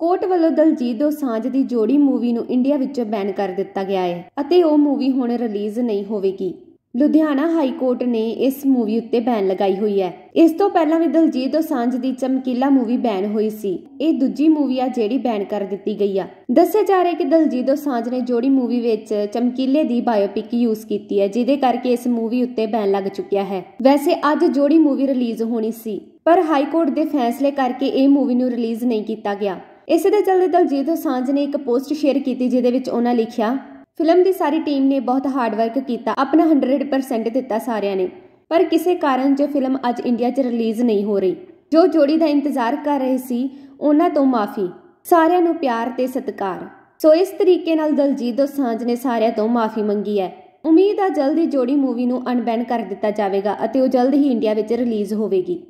court ਵੱਲੋਂ ਦਲਜੀਤ ਦੋਸਾਂਝ ਦੀ ਜੋੜੀ movie ਨੂੰ ਇੰਡੀਆ ਵਿੱਚੋਂ ਬੈਨ ਕਰ ਦਿੱਤਾ ਗਿਆ ਹੈ ਅਤੇ ਉਹ ਮੂਵੀ ਹੁਣ ਰਿਲੀਜ਼ ਨਹੀਂ ਹੋਵੇਗੀ ਲੁਧਿਆਣਾ ਹਾਈ ਕੋਰਟ ਨੇ ਇਸ ਮੂਵੀ ਉੱਤੇ ਬੈਨ ਲਗਾਈ ਹੋਈ ਹੈ ਇਸ ਤੋਂ ਪਹਿਲਾਂ ਵੀ ਦਲਜੀਤ ਦੋਸਾਂਝ ਦੀ ਚਮਕੀਲਾ ਮੂਵੀ ਬੈਨ ਹੋਈ ਸੀ ਇਹ ਦੂਜੀ ਮੂਵੀ ਆ ਜਿਹੜੀ ਬੈਨ ਕਰ ਦਿੱਤੀ ਗਈ ਆ ਦੱਸਿਆ ਜਾ ਰਿਹਾ ਕਿ ਦਲਜੀਤ ਦੋਸਾਂਝ ਨੇ ਜੋੜੀ ਮੂਵੀ ਵਿੱਚ ਚਮਕੀਲੇ ਦੀ ਬਾਇਓਪਿਕ ਯੂਜ਼ ਕੀਤੀ ਹੈ ਜਿਹਦੇ ਕਰਕੇ ਇਸ ਮੂਵੀ ਉੱਤੇ ਬੈਨ ਲੱਗ ਚੁੱਕਿਆ ਹੈ ਵੈਸੇ ਅੱਜ ਜੋੜੀ ਮੂਵੀ ਰਿਲੀਜ਼ ਹੋਣੀ ਸੀ ਪਰ ਹਾਈ ਕੋਰਟ ਦੇ ਫੈਸਲੇ ਕਰਕੇ ਇਹ ਮੂਵੀ ਨੂੰ ਰਿਲੀਜ਼ ਨਹੀਂ ਕੀਤਾ ਗਿਆ ਇਸੇ ਦੇ ਚੱਲਦੇ ਦਲਜੀਤ ਸਾਂਝ ਨੇ ਇੱਕ ਪੋਸਟ ਸ਼ੇਅਰ ਕੀਤੀ ਜਿਹਦੇ ਵਿੱਚ ਉਹਨਾਂ ਲਿਖਿਆ ਫਿਲਮ ਦੀ ਸਾਰੀ ਟੀਮ ਨੇ ਬਹੁਤ ਹਾਰਡ ਵਰਕ ਕੀਤਾ ਆਪਣਾ 100% ਦਿੱਤਾ ਸਾਰਿਆਂ ਨੇ ਪਰ ਕਿਸੇ ਕਾਰਨ ਜੋ ਫਿਲਮ ਅੱਜ ਇੰਡੀਆ 'ਚ ਰਿਲੀਜ਼ ਨਹੀਂ ਹੋ ਰਹੀ ਜੋ ਜੋੜੀ ਦਾ ਇੰਤਜ਼ਾਰ ਕਰ ਰਹੇ ਸੀ ਉਹਨਾਂ ਤੋਂ ਮਾਫੀ ਸਾਰਿਆਂ ਨੂੰ ਪਿਆਰ ਤੇ ਸਤਿਕਾਰ ਸੋ ਇਸ ਤਰੀਕੇ ਨਾਲ ਦਲਜੀਤ ਦੋਸਾਂਝ ਨੇ ਸਾਰਿਆਂ ਤੋਂ ਮਾਫੀ ਮੰਗੀ ਹੈ ਉਮੀਦ ਆ ਜਲਦੀ ਜੋੜੀ ਮੂਵੀ ਨੂੰ ਅਨਬੈਨ ਕਰ ਦਿੱਤਾ ਜਾਵੇਗਾ ਅਤੇ ਉਹ ਜਲਦ ਹੀ ਇੰਡੀਆ ਵਿੱਚ ਰਿਲੀਜ਼ ਹੋਵੇਗੀ